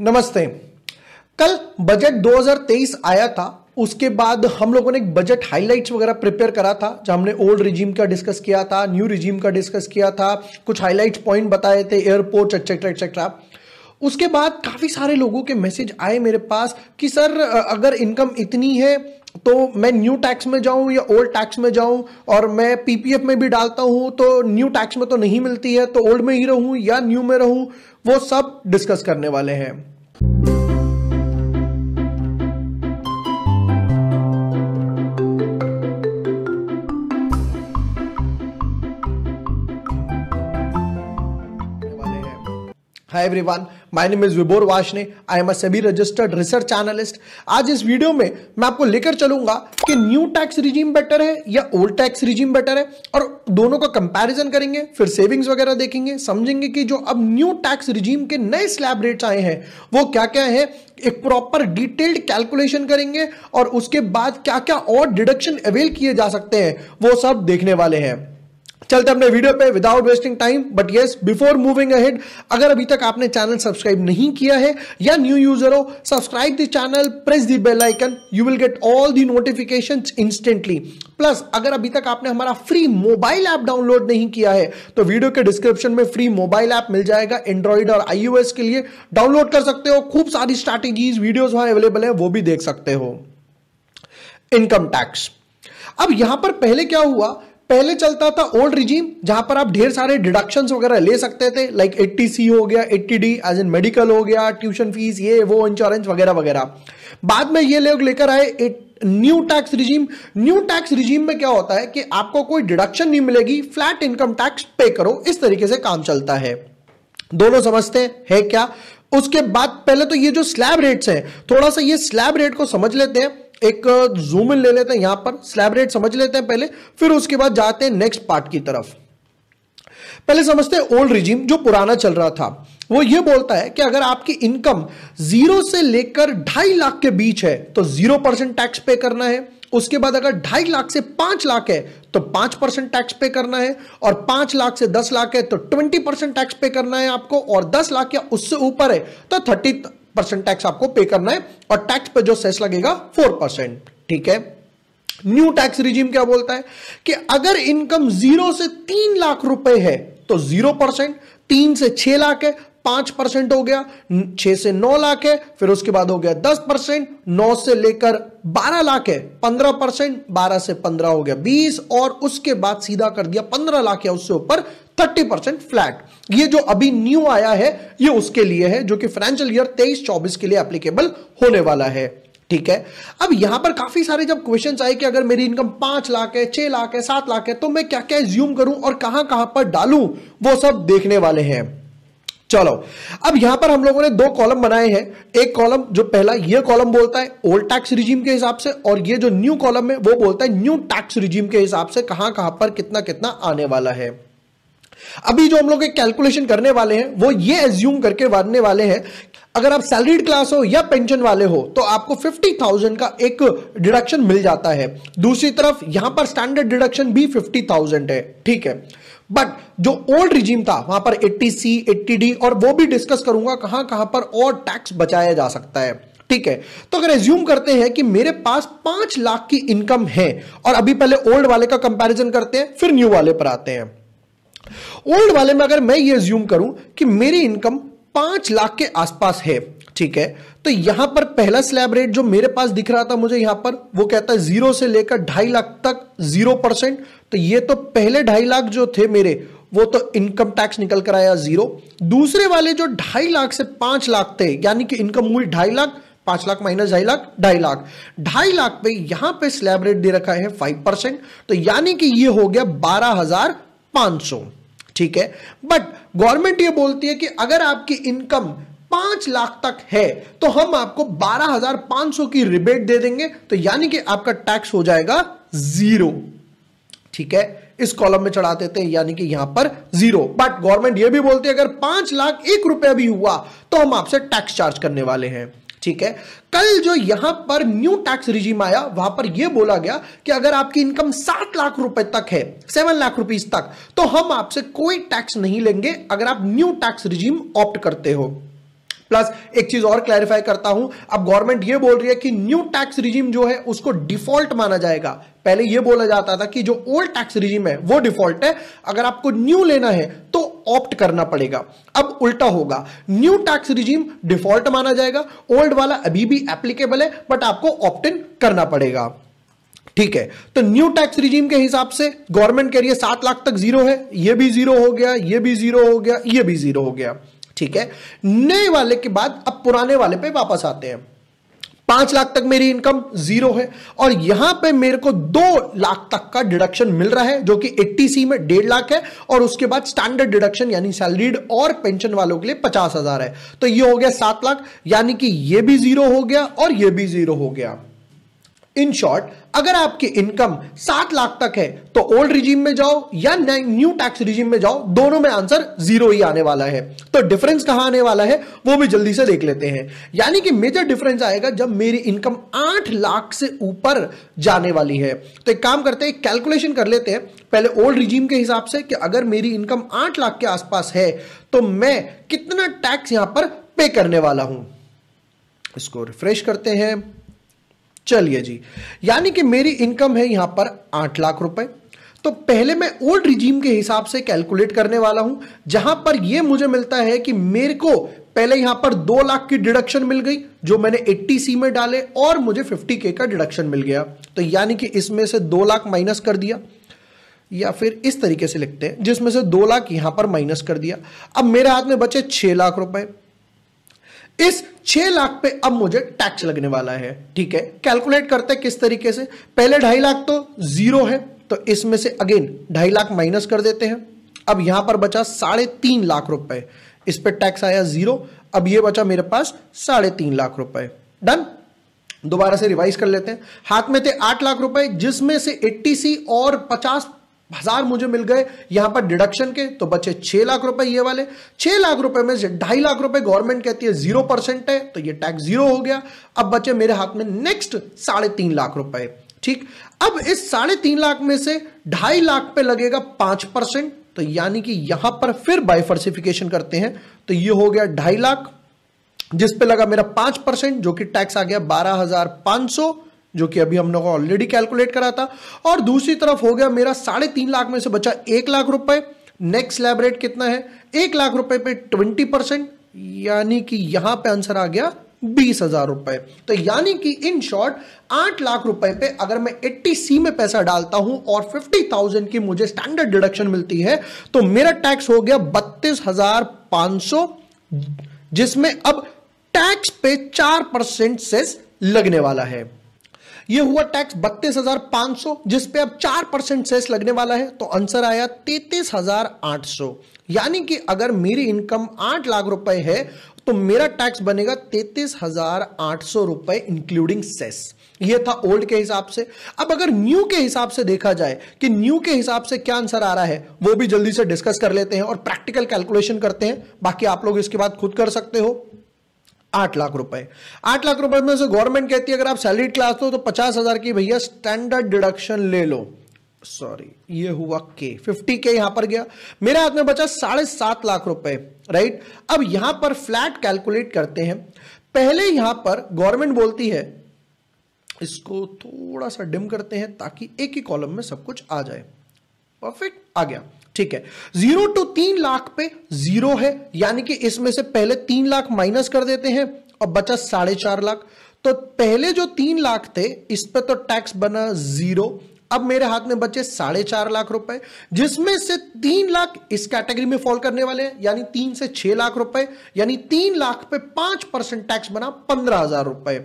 नमस्ते कल बजट 2023 आया था उसके बाद हम लोगों ने एक बजट हाइलाइट्स वगैरह प्रिपेयर करा था जहां हमने ओल्ड रिजीम का डिस्कस किया था न्यू रिजीम का डिस्कस किया था कुछ हाइलाइट्स पॉइंट बताए थे एयरपोर्ट एक्सेट्रा एक्सेट्रा उसके बाद काफ़ी सारे लोगों के मैसेज आए मेरे पास कि सर अगर इनकम इतनी है तो मैं न्यू टैक्स में जाऊं या ओल्ड टैक्स में जाऊं और मैं पीपीएफ में भी डालता हूं तो न्यू टैक्स में तो नहीं मिलती है तो ओल्ड में ही रहूं या न्यू में रहूं वो सब डिस्कस करने वाले हैं hi everyone my name is Vibhor Varshney I am a SEBI registered research analyst आज इस वीडियो में मैं आपको लेकर चलूंगा कि न्यू टैक्स रिजीम बेटर है या ओल्ड टैक्स रिजीम बेटर है और दोनों का कंपैरिजन करेंगे फिर सेविंग्स वगैरह देखेंगे समझेंगे कि जो अब न्यू टैक्स रिजीम के नए स्लैब रेट्स आए हैं वो क्या क्या है एक प्रॉपर डिटेल्ड कैलकुलेशन करेंगे और उसके बाद क्या क्या और डिडक्शन अवेल किए जा सकते हैं वो सब देखने वाले हैं चलते अपने वीडियो पे without wasting time but yes before moving ahead अगर अभी तक आपने चैनल सब्सक्राइब नहीं किया है या न्यू यूजर हो subscribe the channel press the bell icon you will get all the notification instantly plus अगर अभी तक आपने हमारा फ्री मोबाइल ऐप डाउनलोड नहीं किया है तो वीडियो के डिस्क्रिप्शन में फ्री मोबाइल ऐप मिल जाएगा एंड्रॉइड और आईओएस के लिए डाउनलोड कर सकते हो खूब सारी स्ट्रैटेजीज वीडियोज वहां अवेलेबल है वो भी देख सकते हो इनकम टैक्स अब यहां पर पहले क्या हुआ पहले चलता था ओल्ड रिजीम जहां पर आप ढेर सारे डिडक्शंस वगैरह ले सकते थे लाइक एट्टी सी हो गया eighty D as in medical हो गया ट्यूशन फीस ये वो इंश्योरेंस वगैरह वगैरह बाद में ये लोग लेकर आए new tax regime new tax regime में क्या होता है कि आपको कोई डिडक्शन नहीं मिलेगी फ्लैट इनकम टैक्स पे करो इस तरीके से काम चलता है दोनों समझते हैं क्या उसके बाद पहले तो ये जो स्लैब रेट्स हैं थोड़ा सा ये स्लैब रेट को समझ लेते हैं एक जूम इन ले लेते हैं यहां पर स्लैब रेट समझ लेते हैं पहले फिर उसके बाद जाते हैं नेक्स्ट पार्ट की तरफ पहले समझते हैं ओल्ड रिजीम जो पुराना चल रहा था वो ये बोलता है कि अगर आपकी इनकम जीरो से लेकर ढाई लाख के बीच है तो जीरो परसेंट टैक्स पे करना है उसके बाद अगर ढाई लाख से पांच लाख है तो पांच परसेंट टैक्स पे करना है और पांच लाख से दस लाख है तो ट्वेंटी परसेंट टैक्स पे करना है आपको और दस लाख या उससे ऊपर है तो थर्टी परसेंट टैक्स आपको पे करना है और टैक्स पर जो सेस लगेगा फोर परसेंट ठीक है न्यू टैक्स रिजीम क्या बोलता है कि अगर इनकम जीरो से तीन लाख रुपए है तो जीरो परसेंट तीन से छह लाख है पांच परसेंट हो गया छह से नौ लाख है फिर उसके बाद हो गया दस परसेंट नौ से लेकर बारह लाख है पंद्रह परसेंट बारह से पंद्रह हो गया बीस और उसके बाद सीधा कर दिया पंद्रह लाख या उससे ऊपर थर्टी परसेंट फ्लैट ये जो अभी न्यू आया है ये उसके लिए है जो कि फाइनेंशियल ईयर तेईस चौबीस के लिए एप्लीकेबल होने वाला है ठीक है अब यहां पर काफी सारे जब क्वेश्चन आए कि अगर मेरी इनकम पांच लाख है छह लाख है सात लाख है तो मैं क्या क्या एज्यूम करूं और कहां कहां पर डालूं वो सब देखने वाले हैं चलो अब यहां पर हम लोगों ने दो कॉलम बनाए हैं एक कॉलम जो पहला ये कॉलम बोलता है ओल्ड टैक्स रिजीम के हिसाब से और ये जो न्यू कॉलम है वो बोलता है न्यू टैक्स रिजीम के हिसाब से कहां कहां पर कितना कितना आने वाला है अभी जो हम लोग कैलकुलेशन करने वाले हैं वो ये एज्यूम करके वारने वाले हैं अगर आप सैलरीड क्लास हो या पेंशन वाले हो तो आपको 50,000 का एक डिडक्शन मिल जाता है दूसरी तरफ यहां पर स्टैंडर्ड डिडक्शन भी 50,000 है ठीक है बट जो ओल्ड रिजीम था वहां पर 80 सी 80 डी और वो भी डिस्कस करूंगा कहां कहां पर और टैक्स बचाया जा सकता है ठीक है तो अगर एज्यूम करते हैं कि मेरे पास पांच लाख की इनकम है और अभी पहले ओल्ड वाले का कंपैरिजन करते हैं फिर न्यू वाले पर आते हैं ओल्ड वाले में अगर मैं ये एज्यूम करूं कि मेरी इनकम पांच लाख के आसपास है ठीक है तो यहां पर पहला स्लैब रेट जो मेरे पास दिख रहा था मुझे यहां पर वो कहता है जीरो से लेकर ढाई लाख तक जीरो परसेंट तो ये तो पहले ढाई लाख जो थे मेरे वो तो इनकम टैक्स निकल कर आया जीरो दूसरे वाले जो ढाई लाख से पांच लाख थे यानी कि इनकम हुई ढाई लाख पांच लाख माइनस ढाई लाख ढाई लाख ढाई लाख पे यहां पे स्लैब रेट दे रखा है फाइव परसेंट तो यानी कि ये हो गया बारह हजार पांच सौ ठीक है बट गवर्नमेंट ये बोलती है कि अगर आपकी इनकम पांच लाख तक है तो हम आपको बारह हजार पांच सौ की रिबेट दे देंगे तो यानी कि आपका टैक्स हो जाएगा जीरो ठीक है इस कॉलम में चढ़ा देते हैं यानी कि यहां पर जीरो बट गवर्नमेंट यह भी बोलती है अगर पांच लाख एक रुपया भी हुआ तो हम आपसे टैक्स चार्ज करने वाले हैं ठीक है कल जो यहां पर न्यू टैक्स रिजीम आया वहां पर यह बोला गया कि अगर आपकी इनकम सात लाख रुपए तक है सेवन लाख रुपीज तक तो हम आपसे कोई टैक्स नहीं लेंगे अगर आप न्यू टैक्स रिजीम ऑप्ट करते हो प्लस एक चीज और क्लैरिफाई करता हूं अब गवर्नमेंट ये बोल रही है कि न्यू टैक्स रिजीम जो है उसको डिफॉल्ट माना जाएगा पहले यह बोला जाता था कि जो ओल्ड टैक्स रिजीम है वो डिफॉल्ट है अगर आपको न्यू लेना है तो ऑप्ट करना पड़ेगा अब उल्टा होगा न्यू टैक्स रिजीम डिफॉल्ट माना जाएगा ओल्ड वाला अभी भी एप्लीकेबल है बट आपको ऑप्ट इन करना पड़ेगा ठीक है तो न्यू टैक्स रिजीम के हिसाब से गवर्नमेंट कह रही है सात लाख तक जीरो है ये भी जीरो हो गया ये भी जीरो हो गया ये भी जीरो हो गया ठीक है नए वाले के बाद अब पुराने वाले पे वापस आते हैं पांच लाख तक मेरी इनकम जीरो है और यहां पे मेरे को दो लाख तक का डिडक्शन मिल रहा है जो कि एट्टी सी में डेढ़ लाख है और उसके बाद स्टैंडर्ड डिडक्शन यानी सैलरीड और पेंशन वालों के लिए पचास हजार है तो ये हो गया सात लाख यानी कि ये भी जीरो हो गया और ये भी जीरो हो गया इन शॉर्ट अगर आपकी इनकम सात लाख तक है तो ओल्ड रिजीम में जाओ या न्यू टैक्स रिजीम में जाओ दोनों में आंसर जीरो ही आने वाला है तो डिफरेंस कहां आने वाला है वो भी जल्दी से देख लेते हैं यानी कि मेजर डिफरेंस आएगा जब मेरी इनकम आठ लाख से ऊपर जाने वाली है तो एक काम करते हैं कैलकुलेशन कर लेते हैं पहले ओल्ड रिजीम के हिसाब से कि अगर मेरी इनकम आठ लाख के आसपास है तो मैं कितना टैक्स यहां पर पे करने वाला हूं इसको रिफ्रेश करते हैं चलिए जी यानी कि मेरी इनकम है यहां पर आठ लाख रुपए तो पहले मैं ओल्ड रिजीम के हिसाब से कैलकुलेट करने वाला हूं जहां पर यह मुझे मिलता है कि मेरे को पहले यहां पर दो लाख की डिडक्शन मिल गई जो मैंने 80 सी में डाले और मुझे 50 के का डिडक्शन मिल गया तो यानी कि इसमें से दो लाख माइनस कर दिया या फिर इस तरीके से लिखते हैं जिसमें से दो लाख यहां पर माइनस कर दिया अब मेरे हाथ में बचे छह लाख रुपए इस छह लाख पे अब मुझे टैक्स लगने वाला है ठीक है कैलकुलेट करते हैं किस तरीके से पहले ढाई लाख तो जीरो है तो इसमें से अगेन ढाई लाख माइनस कर देते हैं अब यहां पर बचा साढ़े तीन लाख रुपए इस पर टैक्स आया जीरो अब ये बचा मेरे पास साढ़े तीन लाख रुपए डन दोबारा से रिवाइज कर लेते हैं हाथ में थे आठ लाख रुपए जिसमें से एट्टी सी और पचास हजार मुझे मिल गए यहां पर डिडक्शन के तो बचे छह लाख रुपए ये वाले छह लाख रुपए में से ढाई लाख रुपए गवर्नमेंट कहती है जीरो परसेंट है तो ये टैक्स जीरो हो गया अब बचे मेरे हाथ में नेक्स्ट साढ़े तीन लाख रुपए ठीक अब इस साढ़े तीन लाख में से ढाई लाख पे लगेगा पांच परसेंट तो यानी कि यहां पर फिर बाइफर्सिफिकेशन करते हैं तो ये हो गया ढाई लाख जिसपे लगा मेरा पांच परसेंट जो कि टैक्स आ गया बारह हजार पांच सौ जो कि अभी हम लोग ऑलरेडी कैलकुलेट करा था और दूसरी तरफ हो गया मेरा साढ़े तीन लाख में से बचा एक लाख रुपए नेक्स्ट लैब रेट कितना है एक लाख रुपए पे ट्वेंटी परसेंट यानी कि यहां पे आंसर आ गया बीस हजार रुपए तो यानी कि इन शॉर्ट आठ लाख रुपए पे अगर मैं एट्टी सी में पैसा डालता हूं और फिफ्टी थाउजेंड की मुझे स्टैंडर्ड डिडक्शन मिलती है तो मेरा टैक्स हो गया बत्तीस हजार पांच सौ जिसमें अब टैक्स पे चार परसेंट सेस लगने वाला है ये हुआ टैक्स बत्तीस हजार पांच सौ जिसपे अब चार परसेंट सेस लगने वाला है तो आंसर आया तैतीस हजार आठ सौ यानी कि अगर मेरी इनकम आठ लाख रुपए है तो मेरा टैक्स बनेगा तैतीस हजार आठ सौ रुपए इंक्लूडिंग सेस ये था ओल्ड के हिसाब से अब अगर न्यू के हिसाब से देखा जाए कि न्यू के हिसाब से क्या आंसर आ रहा है वो भी जल्दी से डिस्कस कर लेते हैं और प्रैक्टिकल कैलकुलेशन करते हैं बाकी आप लोग इसके बाद खुद कर सकते हो आठ लाख रुपए आठ लाख रुपए में से गवर्नमेंट कहती है अगर आप सैलरी क्लास हो तो पचास हजार की भैया स्टैंडर्ड डिडक्शन ले लो सॉरी ये हुआ के फिफ्टी के यहां पर गया मेरे हाथ में बचा साढ़े सात लाख रुपए राइट अब यहां पर फ्लैट कैलकुलेट करते हैं पहले यहां पर गवर्नमेंट बोलती है इसको थोड़ा सा डिम करते हैं ताकि एक ही कॉलम में सब कुछ आ जाए परफेक्ट आ गया ठीक है जीरो टू तीन लाख पे जीरो है यानी कि इसमें से पहले तीन लाख माइनस कर देते हैं और बचा साढ़े चार लाख तो पहले जो तीन लाख थे इस पर तो टैक्स बना जीरो अब मेरे हाथ में बचे साढ़े चार लाख रुपए जिसमें से तीन लाख इस कैटेगरी में फॉल करने वाले हैं यानी तीन से छह लाख रुपए यानी तीन लाख पे पांच परसेंट टैक्स बना पंद्रह हजार रुपए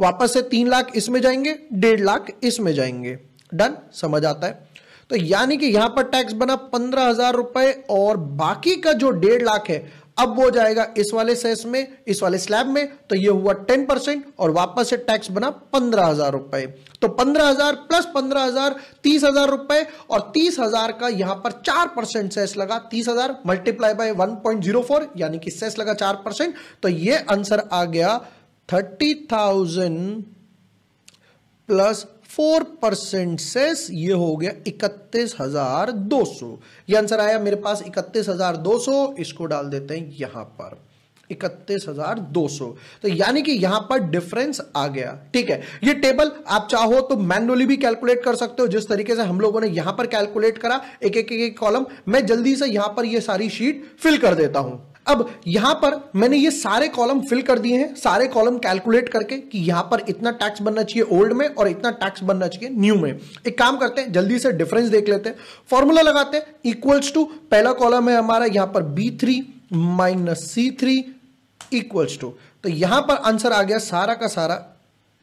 वापस से तीन लाख इसमें जाएंगे डेढ़ लाख इसमें जाएंगे डन समझ आता है तो यानी कि यहां पर टैक्स बना पंद्रह हजार रुपए और बाकी का जो डेढ़ लाख है अब वो जाएगा इस वाले सेस में इस वाले स्लैब में तो ये हुआ टेन परसेंट और वापस से टैक्स बना पंद्रह हजार रुपए तो पंद्रह हजार प्लस पंद्रह हजार तीस हजार रुपए और तीस हजार का यहां पर चार परसेंट सेस लगा तीस हजार multiply by one point zero four यानी कि सेस लगा चार परसेंट तो ये आंसर आ गया thirty thousand plus four percent से ये हो गया इकतीस हजार दो सौ यह आंसर आया मेरे पास इकतीस हजार दो सौ इसको डाल देते हैं यहां पर इकतीस हजार दो सौ तो यानी कि यहां पर डिफरेंस आ गया ठीक है ये टेबल आप चाहो तो मैनुअली भी कैलकुलेट कर सकते हो जिस तरीके से हम लोगों ने यहां पर कैलकुलेट करा एक एक एक कॉलम मैं जल्दी से यहां पर ये सारी शीट फिल कर देता हूं अब यहां पर मैंने ये सारे कॉलम फिल कर दिए हैं सारे कॉलम कैलकुलेट करके कि यहां पर इतना टैक्स बनना चाहिए ओल्ड में और इतना टैक्स बनना चाहिए न्यू में एक काम करते हैं जल्दी से डिफरेंस देख लेते हैं फॉर्मूला लगाते हैं इक्वल्स टू पहला कॉलम है हमारा यहां पर B three minus C three equals to तो यहां पर आंसर आ गया सारा का सारा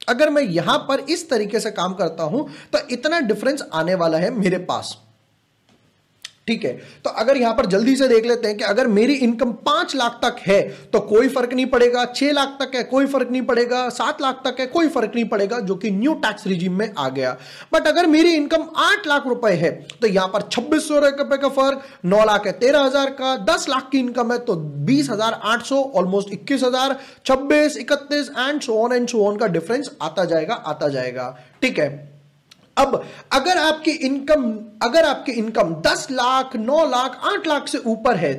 अगर मैं यहां पर इस तरीके से काम करता हूं तो इतना डिफरेंस आने वाला है मेरे पास ठीक है तो अगर यहां पर जल्दी से देख लेते हैं कि अगर मेरी इनकम पांच लाख तक है तो कोई फर्क नहीं पड़ेगा छह लाख तक है कोई फर्क नहीं पड़ेगा सात लाख तक है कोई फर्क नहीं पड़ेगा जो कि न्यू टैक्स रिजीम में आ गया बट अगर मेरी इनकम आठ लाख रुपए है तो यहां पर छब्बीस सौ रुपए का फर्क नौ लाख है तेरह हजार का दस लाख की इनकम है तो बीस हजार आठ सौ ऑलमोस्ट इक्कीस हजार छब्बीस इकतीस and so on and so on का डिफरेंस आता जाएगा आता जाएगा ठीक है अब अगर आपकी इनकम अगर आपकी इनकम 10 लाख 9 लाख 8 लाख से ऊपर है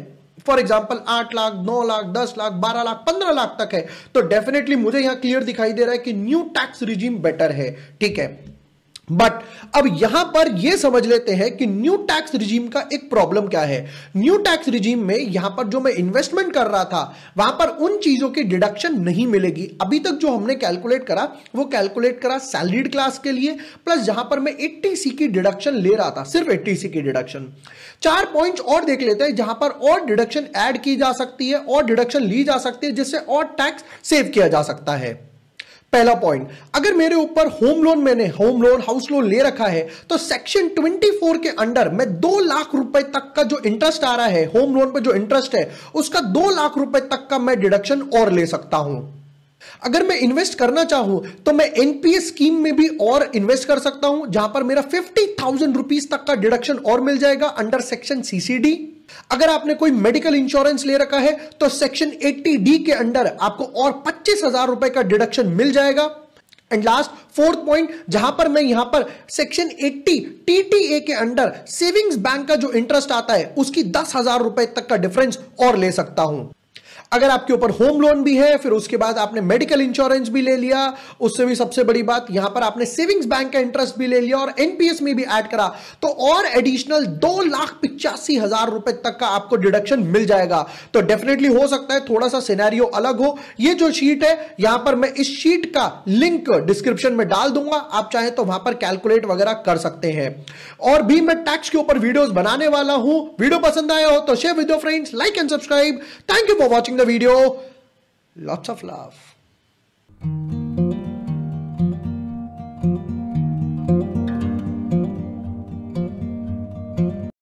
फॉर एग्जाम्पल आठ लाख नौ लाख दस लाख बारह लाख पंद्रह लाख तक है तो डेफिनेटली मुझे यहां क्लियर दिखाई दे रहा है कि न्यू टैक्स रिजीम बेटर है ठीक है बट अब यहां पर यह समझ लेते हैं कि न्यू टैक्स रिजीम का एक प्रॉब्लम क्या है न्यू टैक्स रिजीम में यहां पर जो मैं इन्वेस्टमेंट कर रहा था वहां पर उन चीजों की डिडक्शन नहीं मिलेगी अभी तक जो हमने कैलकुलेट करा वो कैलकुलेट करा सैलरीड क्लास के लिए प्लस जहां पर मैं एट्टी की डिडक्शन ले रहा था सिर्फ एट्टी की डिडक्शन चार पॉइंट और देख लेते हैं जहां पर और डिडक्शन एड की जा सकती है और डिडक्शन ली जा सकती है जिससे और टैक्स सेव किया जा सकता है पहला पॉइंट अगर मेरे ऊपर होम लोन मैंने होम लोन हाउस लोन ले रखा है तो सेक्शन 24 के अंडर मैं दो लाख रुपए तक का जो इंटरेस्ट आ रहा है होम लोन पर जो इंटरेस्ट है उसका दो लाख रुपए तक का मैं डिडक्शन और ले सकता हूं अगर मैं इन्वेस्ट करना चाहूं तो मैं एनपीएस स्कीम में भी और इन्वेस्ट कर सकता हूं जहां पर मेरा फिफ्टी थाउजेंड रुपीज तक का डिडक्शन और मिल जाएगा अंडर सेक्शन सीसीडी अगर आपने कोई मेडिकल इंश्योरेंस ले रखा है तो सेक्शन 80 डी के अंडर आपको और पच्चीस हजार रुपए का डिडक्शन मिल जाएगा एंड लास्ट फोर्थ पॉइंट जहां पर मैं यहां पर सेक्शन 80 टीटीए के अंडर सेविंग्स बैंक का जो इंटरेस्ट आता है उसकी दस हजार रुपए तक का डिफरेंस और ले सकता हूं अगर आपके ऊपर होम लोन भी है फिर उसके बाद आपने मेडिकल इंश्योरेंस भी ले लिया उससे भी सबसे बड़ी बात यहां पर आपने सेविंग्स बैंक का इंटरेस्ट भी ले लिया और एनपीएस में भी ऐड करा तो और एडिशनल दो लाख पिचासी हजार रुपए तक का आपको डिडक्शन मिल जाएगा तो डेफिनेटली हो सकता है थोड़ा सा सिनेरियो अलग हो ये जो शीट है यहां पर मैं इस शीट का लिंक डिस्क्रिप्शन में डाल दूंगा आप चाहे तो वहां पर कैलकुलेट वगैरह कर सकते हैं और भी मैं टैक्स के ऊपर वीडियोस बनाने वाला हूं वीडियो पसंद आया हो तो share with your friends like and subscribe thank you for watching watching the video. Lots of love.